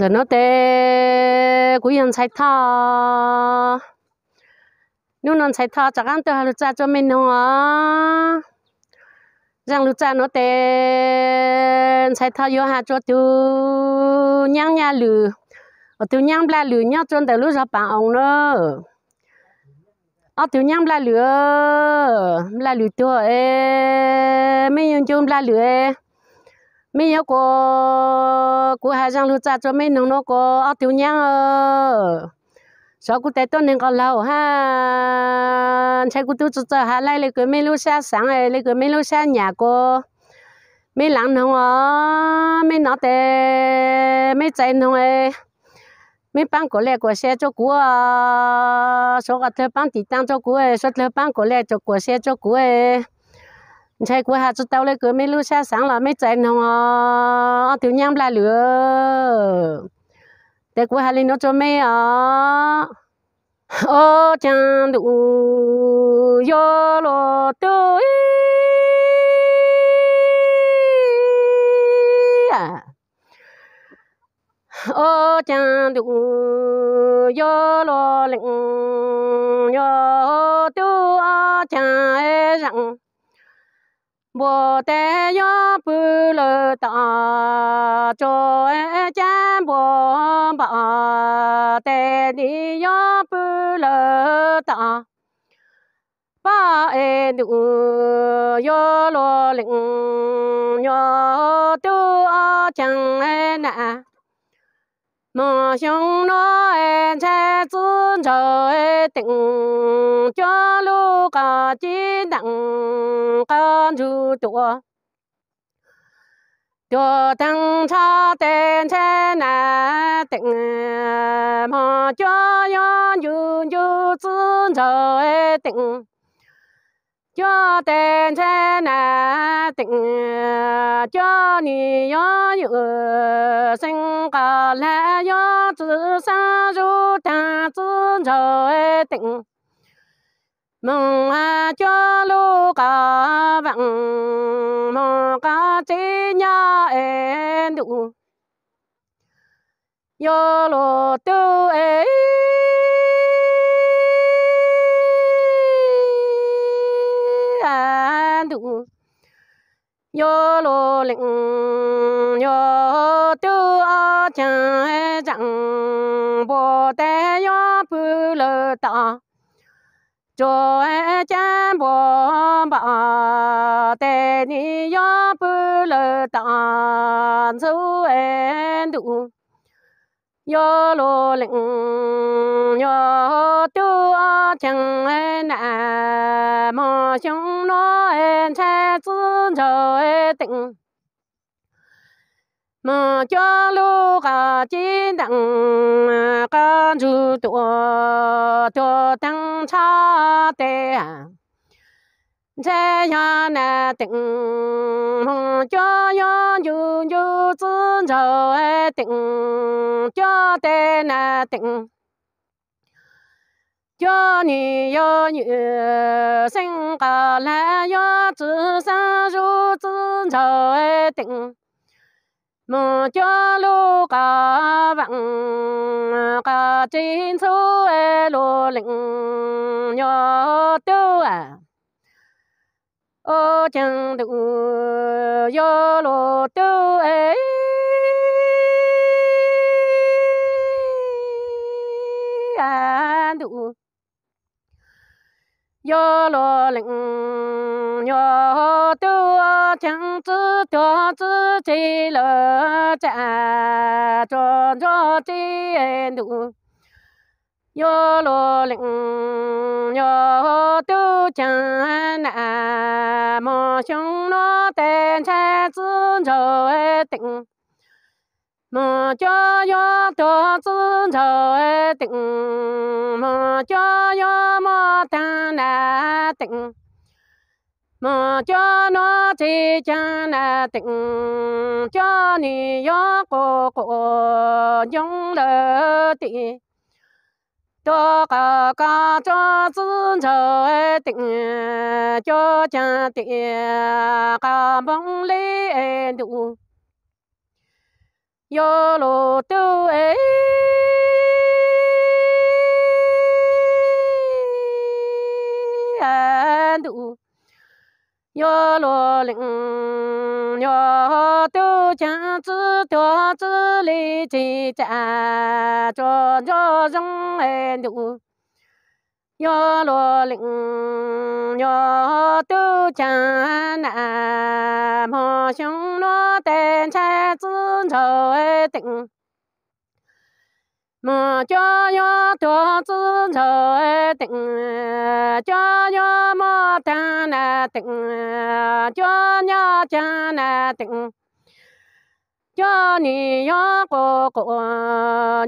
giờ nó tê cú yên sai thọ nếu non sai thọ chắc ăn tôi lụt cha cho mình không á rằng lụt cha nó tê sai thọ vô hà cho tu nhang nhà lử ở tu nhang bla lử nhau cho tới lúc ra bằng ông nữa ở tu nhang bla lử bla lử tôi mấy nhân chung bla lử mấy nhớ có của hai răng lúa cha cho mấy nông nó có ở tiểu nhang ơ, sao cũng tết tôi nên có lâu ha sai cũng tôi cho hà lai lấy cái mấy lúa sa sáng này lấy cái mấy lúa sa nhà cô mấy lăng nông ơ, mấy nó tê mấy chạy nông ấy mấy bán cổ lệ của xe cho ơ, số cái thơ bán thì tăng cho cú ấy số thơ bán cổ lệ cho của xe cho cú ấy chạy qua hạt cho tao lấy cửa mấy lưu xa sáng là mấy chạy nông à ờ, ờ, tiểu nhang lại lửa để qua hạt lên nó cho mấy ờ. à ô chẳng đủ yo lo tôi ô chẳng đủ yo lo lệnh yo tu chẳng rằng bồ tê yo bù lơ ta cho e cha bồ bà tê đi yo bù lơ ta ba e nu yo lo lĩnh yo tu a chẳng e na mà xong nó em sẽ tuôn trời tình cho lu cả chi đặng con chú chúa chúa thằng cha tên sẽ nà tình mà cho nhân dư dư cho trời tình cho tên trên nà tịnh cho ni yo yu sinh cả lẽ yo tự sa du ta tự trời tịnh mong à cho lu cả vọng mong cả chỉ nhà em đủ yo lo tu ấy tu yo lo lệnh yo tu a chẳng chẳng bồ tát yo phu lơ ta cho chan bồ bà tê ni yo phu lơ ta su en tu yo lo lệnh yo tu chẳng en à mà chúng nó en che chân trời tịnh mà cho lu cả chín đặng con chú tổ tổ tăng cha tề hàng thế nhà nè tỉnh cho nhà dù dù chân rồi tỉnh cho tê nè tỉnh cho ni yo như sinh cả là yo chữ sa ru chân cho tỉnh mà cho lu cả vọng cả chín số lô lĩnh nhỏ tiêu à ô chẳng đủ yo lo tu ấy an đủ yo lo lệnh yo tu chẳng chỉ cho chỉ chỉ lo cha cho cho chỉ đủ yo lo lệnh yo tu chẳng nà mò chung nó tên cha tư rồi tịnh mò cho yo tu tư rồi tịnh mò cho yo mò ta nà tịnh mà cho nó thì cha là tịnh cho ni yo cô cô giống đỡ tịnh cho cả cả cho dân trời tình cho cha tình cả mong lấy đủ yo lo tu ấy yo lo lĩnh yo tu cha chỉ tu chữ li chi cha cho cho dung e đủ yo lo lĩnh yo tu cha na mo xiong lo tên cha chỉ châu e mà cho yo cho tư thờ tịnh cho yo mơ ta na tịnh cho nhà cha na tịnh cho ni yo cô cô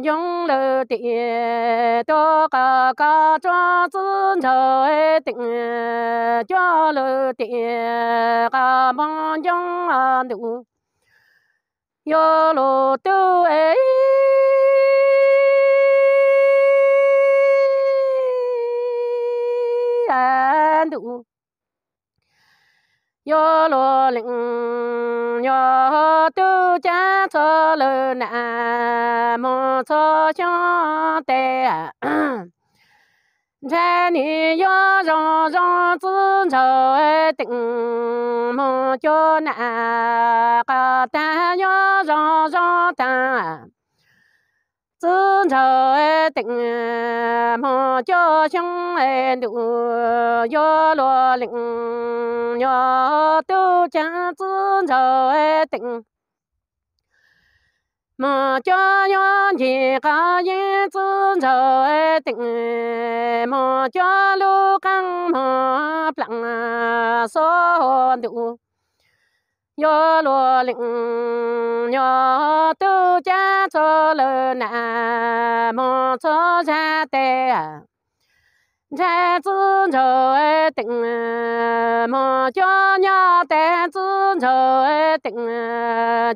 nhung lư tị to ca ca cho tư thờ tịnh cho lư tị ca mong nhung đủ yo lô tư ấy đan đủ yo lo lĩnh yo tu cha cho lơ na mo cho cho tê à cha ni yo rong rong tư cho tình mo cho na ca ta yo rong rong ta 自愁定莫叫兄哎怒，要落令要都将自愁哎定。莫叫要你个人自愁哎定，莫叫路刚莫不让说怒。yo lo linh yo tu cha à. cho lơ na mo cho cha te cha chữ cho e tình mo cho nho te chữ cho e tình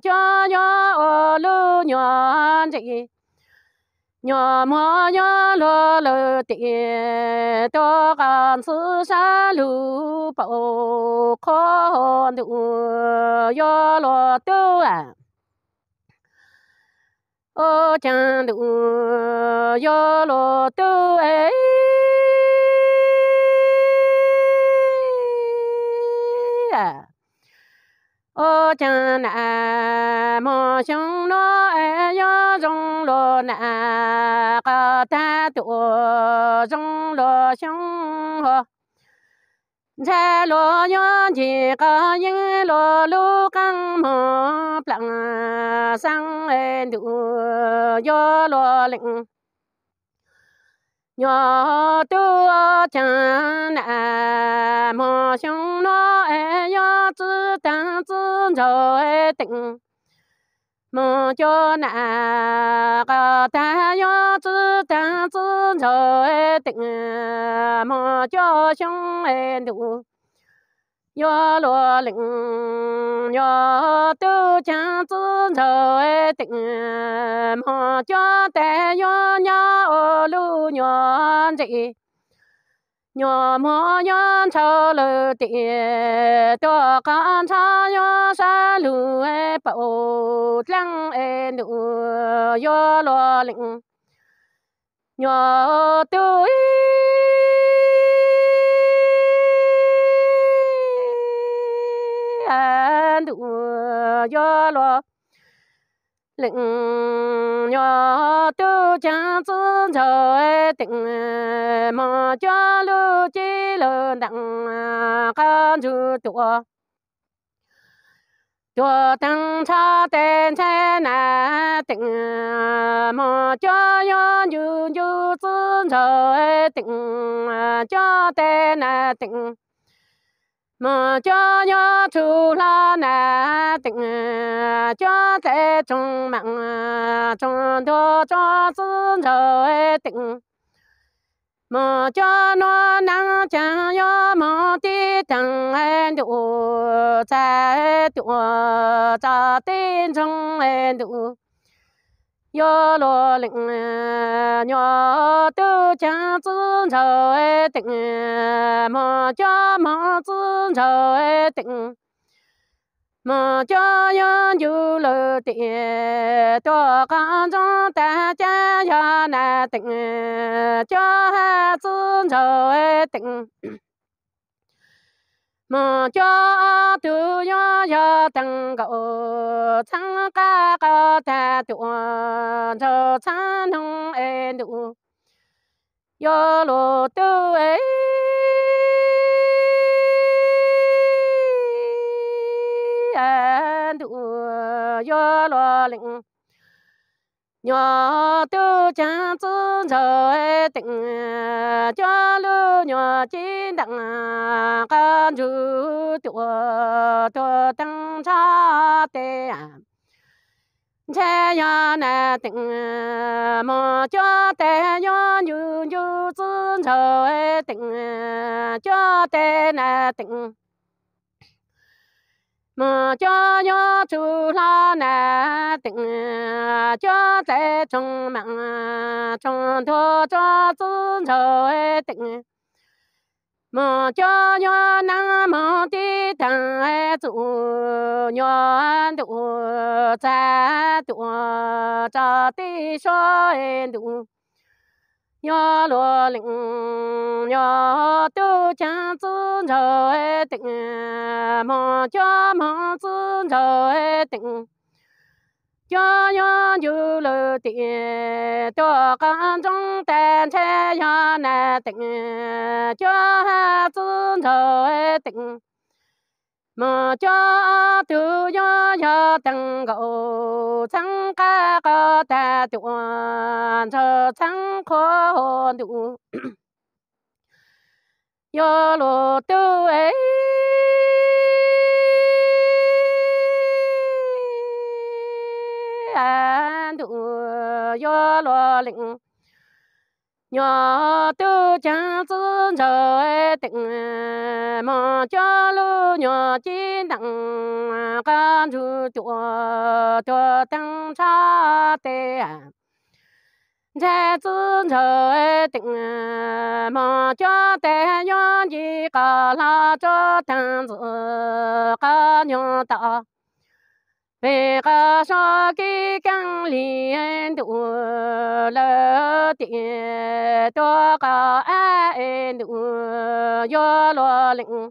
cho nho ô lu nho chị nhỏ mò nhỏ lo lo tệ to gan sư sa lu bảo khó đủ yo lo tu à ô chẳng đủ yo lo tu ấy ô chân nà mô chung nô ê yô dung lô nà ca ta tu dung lô chung hô cha lô yô chỉ có những lô lô căng mô plặng sang ê tu yô lô lịnh nhỏ tu chẳng nà mà xong nó e chữ tư chữ tư rồi tỉnh mà cho nà cả ta nhỏ tư tăng tư rồi tỉnh mà cho xong e đủ nhỏ lo lĩnh nhỏ tư chẳng tư thời tình họ cho tè nhỏ nhỏ ô lu nhỏ chị nhỏ mò nhỏ cho lư tị to con cho nhỏ sa lu e bầu lăng e nụ nhỏ lo lĩnh nhỏ tư gian đủ ờ, do lo lệnh nhỏ ờ, tư cha chân trời tỉnh ờ, mà cho lưu chi lơ đặng can chữ tụa chùa tăng cha tên thế nà tỉnh mà cho nhân dư dư chân trời tỉnh cho tên nà tỉnh mà cho nhớ chú la nè tình ờ, cho thế chung mạng chung ờ, thô cho xin rồi tình mà cho nó nắng chẳng nhớ mà tí chẳng em đủ cha đủ ờ, cha tin trong em đủ yo lo lĩnh à, nhỏ tư cha cho trời tịnh à, mà cha mà tư trời tịnh mà cho nhân dư lự tị cho con cho ta cha cho na tịnh à, cho ha cho trời tịnh mà cho tu yo yo tăng cầu tăng ca ca ta tu cho tăng nông e tu yo lo tu e tu yo lo linh nhỏ tư cha tư trời tình cho lưu nhỏ chín đặng con chú tụa tụa tăng cha tê che nhỏ nè tình mò cho tê nhỏ như như tư trời tình cho tê nè tình mà cho cho chú lo nè tình à, cho thế trong mạng à, trong thô cho chú trời tình à. mà cho cho năng mà tí thằng ấy chủ nhỏ tụ cha tụ cho tí soi tụ nhỏ lúa lĩnh nhỏ tư chân tư rồi tỉnh mò cho mò tư rồi tỉnh cho nhỏ dư lư tỉnh cho con trong tên thế nhỏ nè tỉnh cho tư rồi tỉnh mà cho thứ do cho tăng gậu thắng ca ca ta tuan cho thắng khó hồn tu do lộ tư ấy à tu do lộ lĩnh nhỏ tư cha tư trời tình à, mà cho lu nhỏ chi đặng à, ca chú chùa cho tăng cha tê à. cha tư trời tình mà cho tê nhỏ chi ca la cho tăng ca nhỏ tạo về ga sao ki kang liền đủ lơ ti to ca a en đủ yo lo lĩnh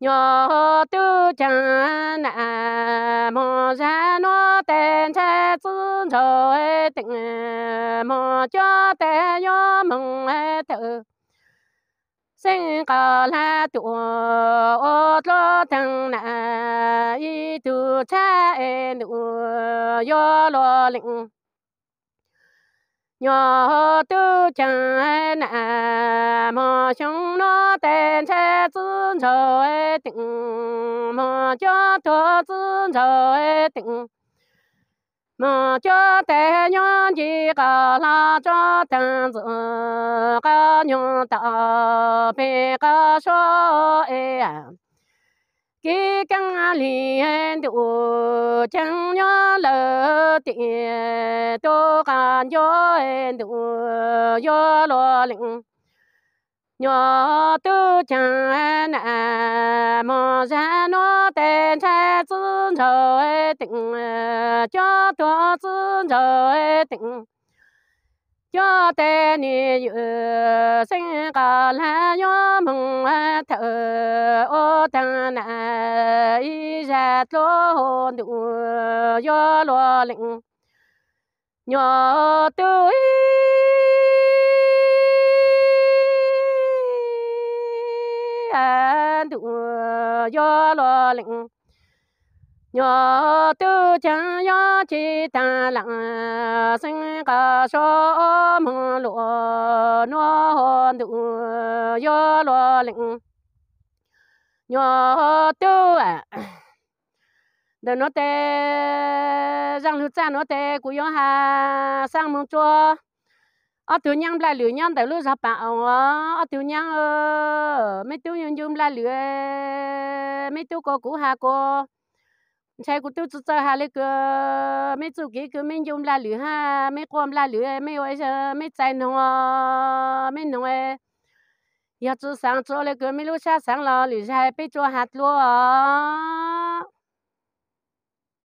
nhỏ tư chẳng nà mò ra nó tên cha tư rồi tỉnh mò cho tên yo mừng tự sinh cả là tụ ô lo thằng nà y tụ cha em nụ yo lo lịnh nhỏ tư chẳng nà mà chúng nó tên che chân trời tỉnh mà cho tôi chân trời tỉnh mà cho tệ nhân chỉ cả là cho thằng dự cả nhân tạo bề cả số e à. kí căng liền đủ chẳng nhớ lỡ tiền tôi cả nhớ đủ nhớ lo lĩnh nhỏ tư chẳng nà mà ra nó tên cha tự trời tỉnh cho tôi chân trời tỉnh cho tên ni sinh cả là nhỏ mừng thở ô thằng nà y ra lô hồn đủ do lo lĩnh nhỏ tư chan đủ yo lo lĩnh nhỏ tư chẳng yo chỉ ta lặng ờ, sinh ca số mù lụa nó hồn đủ yo ờ, lo lĩnh nhỏ tư à để nó tê răng lưu cha nó tê của yo ha sang mong chua ở ờ, tiểu nhân là lửa nhân tại lúc sắp bạn ở tiểu nhân ờ, ờ, mấy tiểu nhang dùng là lửa mấy tiểu cô cũ hà cô sai của tiêu tụt hà lấy cơ mấy chủ ký cơ mấy dùng là lửa ha mấy quan là lửa mấy ơi mấy trái nông mấy nông ấy nhà chú sáng chú lấy cơ mấy lúc sáng sáng lo lửa hai bé chú hạt luôn